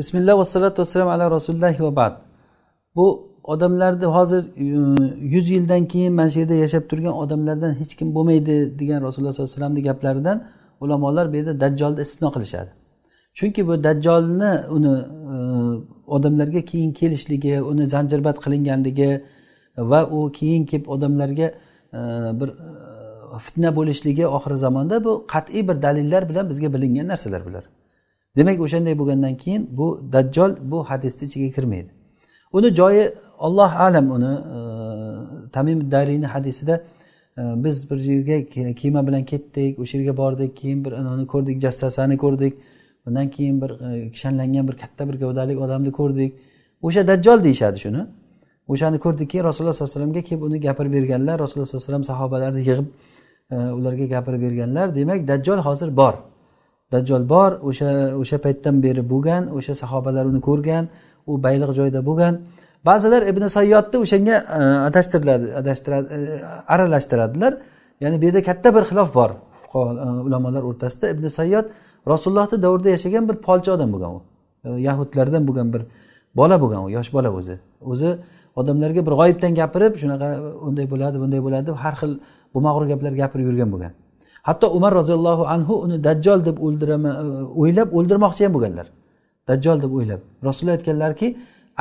bismillah vassalatu vassalam ala rasulillahi va bad bu odamlarni hozir e, yuz yildan keyin mana shu yerda yashab turgan odamlardan hech kim bo'lmaydi degan rasululloh sollallohu alayhi vasallamni gaplaridan ulamolar bu yerda dajjolni istisno qilishadi chunki bu dajjolni uni e, odamlarga keyin kelishligi uni zanjirbat qilinganligi va u keyin kelib odamlarga e, bir fitna bo'lishligi oxirgi zamonda bu qat'iy bir dalillar bilan bizga bilingan narsalar bular demak o'shanday bo'lgandan keyin bu dajjol bu hadisni ichiga kirmaydi uni joyi olloh alam uni e, tamim dariyni hadisida e, biz bir yerga kema bilan ketdik o'sha yerga bordik keyin bir anani ko'rdik jassasani ko'rdik undan keyin bir e, kishanlangan bir katta bir gavdali odamni ko'rdik o'sha dajjol deyishadi shuni o'shani ko'rdik keyin rasululloh sollallohu alayhi vasallamga kelib uni gapirib berganlar rasululloh sollallohu alayhi vasallam sahobalarni yig'ib e, ularga gapirib berganlar demak dajjol hozir bor dajjol bor o'sha o'sha paytdan beri bo'lgan o'sha sahobalar uni ko'rgan u bayliq joyda bo'lgan ba'zilar ibn sayyodni o'shanga adashtiriladi e, adashtiradi e, aralashtiradilar ya'ni bu yerda katta bir xilof bor e, ulamolar o'rtasida ibn sayyod rasulullohni davrida yashagan bir polchi odam bo'lgan u yahudlardan bo'lgan bir bola bo'lgan u yosh bola o'zi o'zi odamlarga bir g'oyibdan gapirib shunaqa unday bo'ladi bunday bo'ladi deb har xil bo'lmag'ur gaplar gapirib yurgan bo'lgan hatto umar roziyallohu anhu uni dajjol deb o'ldiraman e, o'ylab o'ldirmoqchi ham bo'lganlar dajjol deb o'ylab rasululloh aytganlarki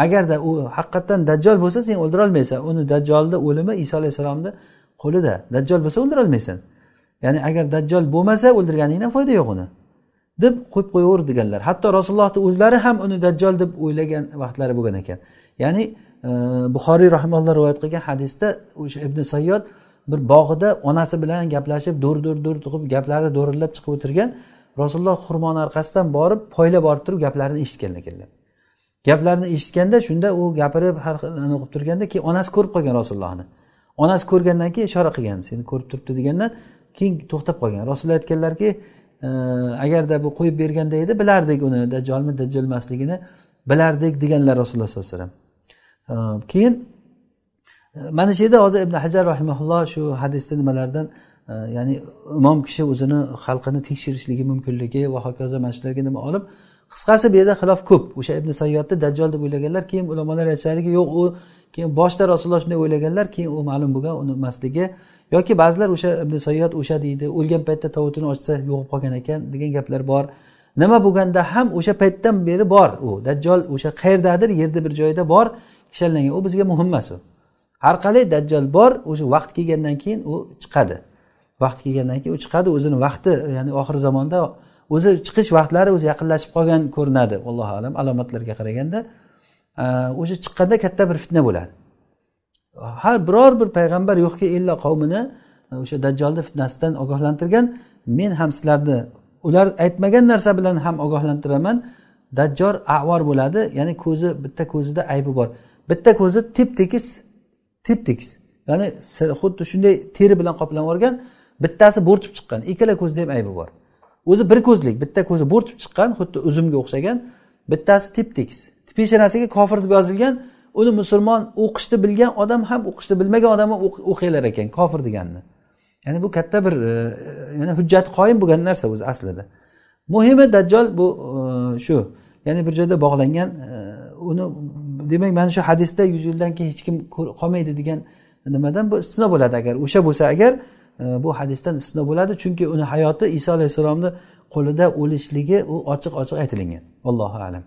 agarda u haqiqatdan dajjol bo'lsa sen o'ldirolmaysan uni dajjolni o'limi iso alayhissalomni qo'lida dajjol bo'lsa o'ldirolmaysan ya'ni agar dajjol bo'lmasa o'ldirganingdan foyda yo'q uni deb qo'yib qo'yaver deganlar hatto rasulullohni o'zlari ham uni dajjol deb o'ylagan vaqtlari bo'lgan ekan ya'ni e, buxoriy rahimalloh rivoyat qilgan hadisda o'sha ibn sayyod bir bog'ida onasi bilan gaplashib dur dur dur qilib gaplari do'rillab chiqib o'tirgan rasululloh xurmoni orqasidan borib poylab borib turib gaplarini eshitgan ekanlar gaplarini eshitganda shunda u gapirib har xil nima qilib turganda keyin onasi ko'rib qolgan rasulullohni onasi ko'rgandan keyin ishora qilgan seni ko'rib turibdi degandan keyin to'xtab qolgan rasululloh aytganlarki agarda bu qo'yib berganda edi bilardik uni dajjolmi dajjol emasligini bilardik deganlar rasululloh sallallohu alayhi vasallam keyin mana shu yerda hozir ibn hajar rahimaulloh shu hadisda nimalardan e, ya'ni imom kishi o'zini xalqini tekshirishligi mumkinligi va hokazo mana shularga nima olib qisqasi bu yerda xilof ko'p o'sha ibn sayyodni dajjol deb o'ylaganlar keyin ulamolar aytishadiki yo'q u keyin boshida rasululloh shunday o'ylaganlar keyin u ma'lum bo'lgan uni emasligi yoki ba'zilar o'sha ibn sayyod o'sha deydi o'lgan paytda tovutini ochsa yo'g'ib qolgan ekan degan gaplar bor nima bo'lganda ham o'sha paytdan beri bor u dajjol o'sha qayerdadir yerda bir joyda bor kishanlangan u bizga muhim emas u har qalay dajjal bor o'sha vaqt kelgandan keyin u chiqadi vaqt kelgandan keyin u chiqadi o'zini vaqti ya'ni oxir zamonda o'zi chiqish vaqtlari o'zi yaqinlashib qolgan ko'rinadi allohu alam alomatlarga qaraganda o'sha chiqqanda katta bir fitna bo'ladi har biror bir payg'ambar yo'qki illo qavmini o'sha dajjolni fitnasidan ogohlantirgan men ham sizlarni ular aytmagan narsa bilan ham ogohlantiraman dajjor avor bo'ladi ya'ni ko'zi bitta ko'zida aybi bor bitta ko'zi tep tekis tep tekis ya'ni xuddi shunday teri bilan qoplanib yuborgan bittasi bo'rtib chiqqan ikkala ko'zda ham aybi bor o'zi bir ko'zlik bitta ko'zi bo'rtib chiqqan xuddi uzumga o'xshagan bittasi tep tekis peshanasiga kofir deb yozilgan uni musulmon o'qishni bilgan odam ham o'qishni bilmagan odam ham o'qiylar ekan kofir deganini ya'ni bu katta bir e, e, ya'ni hujjat qoyim bo'lgan narsa o'zi aslida muhimi dajjol bu e, shu ya'ni bir joyda bog'langan uni demak mana shu hadisda yuz yildan keyin hech kim qolmaydi degan nimadan bu istisno bo'ladi agar o'sha bo'lsa agar e, bu hadisdan istisno bo'ladi chunki uni hayoti iso alayhissalomni qo'lida o'lishligi u ochiq ochiq aytilingan allohu alam